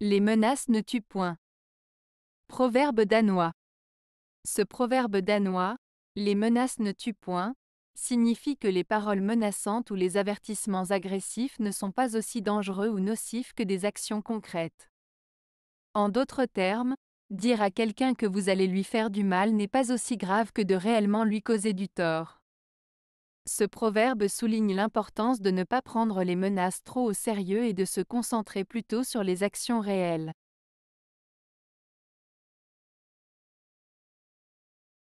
Les menaces ne tuent point. Proverbe danois. Ce proverbe danois, les menaces ne tuent point, signifie que les paroles menaçantes ou les avertissements agressifs ne sont pas aussi dangereux ou nocifs que des actions concrètes. En d'autres termes, dire à quelqu'un que vous allez lui faire du mal n'est pas aussi grave que de réellement lui causer du tort. Ce proverbe souligne l'importance de ne pas prendre les menaces trop au sérieux et de se concentrer plutôt sur les actions réelles.